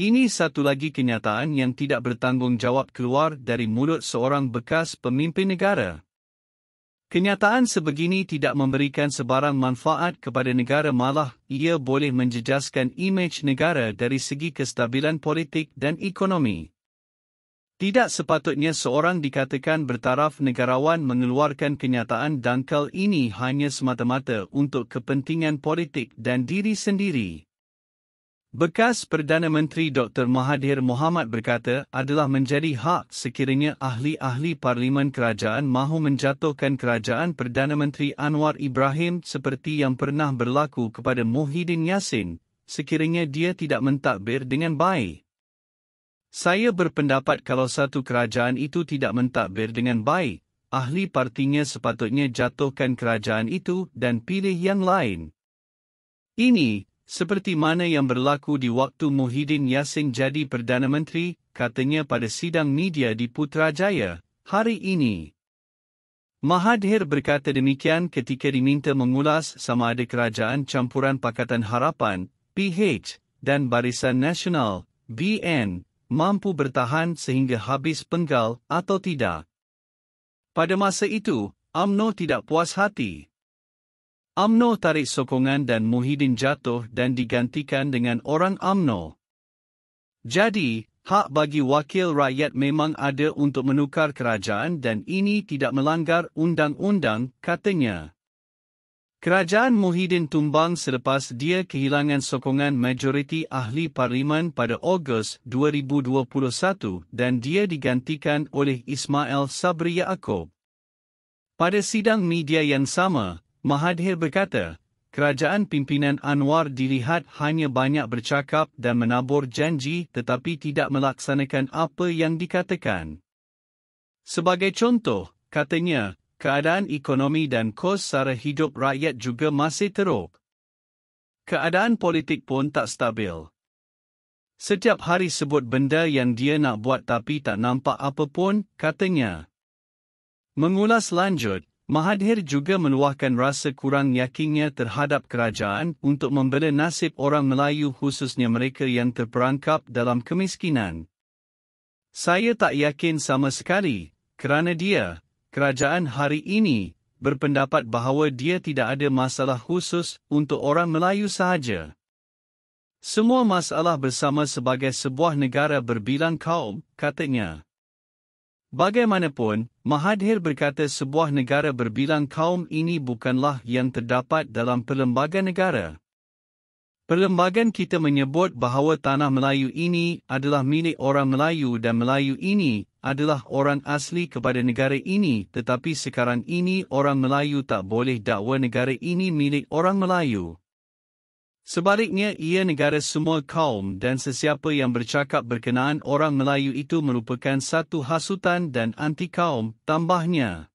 Ini satu lagi kenyataan yang tidak bertanggungjawab keluar dari mulut seorang bekas pemimpin negara. Kenyataan sebegini tidak memberikan sebarang manfaat kepada negara malah ia boleh menjejaskan imej negara dari segi kestabilan politik dan ekonomi. Tidak sepatutnya seorang dikatakan bertaraf negarawan mengeluarkan kenyataan dangkal ini hanya semata-mata untuk kepentingan politik dan diri sendiri. Bekas Perdana Menteri Dr. Mahathir Mohamad berkata adalah menjadi hak sekiranya ahli-ahli Parlimen Kerajaan mahu menjatuhkan Kerajaan Perdana Menteri Anwar Ibrahim seperti yang pernah berlaku kepada Muhyiddin Yassin, sekiranya dia tidak mentadbir dengan baik. Saya berpendapat kalau satu kerajaan itu tidak mentadbir dengan baik, ahli partinya sepatutnya jatuhkan kerajaan itu dan pilih yang lain. Ini seperti mana yang berlaku di waktu Muhyiddin Yassin jadi Perdana Menteri, katanya pada sidang media di Putrajaya, hari ini. Mahathir berkata demikian ketika diminta mengulas sama ada kerajaan campuran Pakatan Harapan, PH, dan Barisan Nasional, BN, mampu bertahan sehingga habis penggal atau tidak. Pada masa itu, AMNO tidak puas hati. Amno tarik sokongan dan Muhyiddin jatuh dan digantikan dengan orang Amno. Jadi, hak bagi wakil rakyat memang ada untuk menukar kerajaan dan ini tidak melanggar undang-undang, katanya. Kerajaan Muhyiddin tumbang selepas dia kehilangan sokongan majoriti ahli parlimen pada Ogos 2021 dan dia digantikan oleh Ismail Sabri Yaakob. Pada sidang media yang sama, Mahathir berkata, kerajaan pimpinan Anwar dilihat hanya banyak bercakap dan menabur janji tetapi tidak melaksanakan apa yang dikatakan. Sebagai contoh, katanya, keadaan ekonomi dan kos sara hidup rakyat juga masih teruk. Keadaan politik pun tak stabil. Setiap hari sebut benda yang dia nak buat tapi tak nampak apa pun, katanya. Mengulas lanjut, Mahathir juga meluahkan rasa kurang yakinnya terhadap kerajaan untuk membela nasib orang Melayu khususnya mereka yang terperangkap dalam kemiskinan. Saya tak yakin sama sekali kerana dia, kerajaan hari ini, berpendapat bahawa dia tidak ada masalah khusus untuk orang Melayu sahaja. Semua masalah bersama sebagai sebuah negara berbilang kaum, katanya. Bagaimanapun, Mahathir berkata sebuah negara berbilang kaum ini bukanlah yang terdapat dalam perlembagaan negara. Perlembagaan kita menyebut bahawa tanah Melayu ini adalah milik orang Melayu dan Melayu ini adalah orang asli kepada negara ini tetapi sekarang ini orang Melayu tak boleh dakwa negara ini milik orang Melayu. Sebaliknya, ia negara semua kaum dan sesiapa yang bercakap berkenaan orang Melayu itu merupakan satu hasutan dan anti kaum, tambahnya.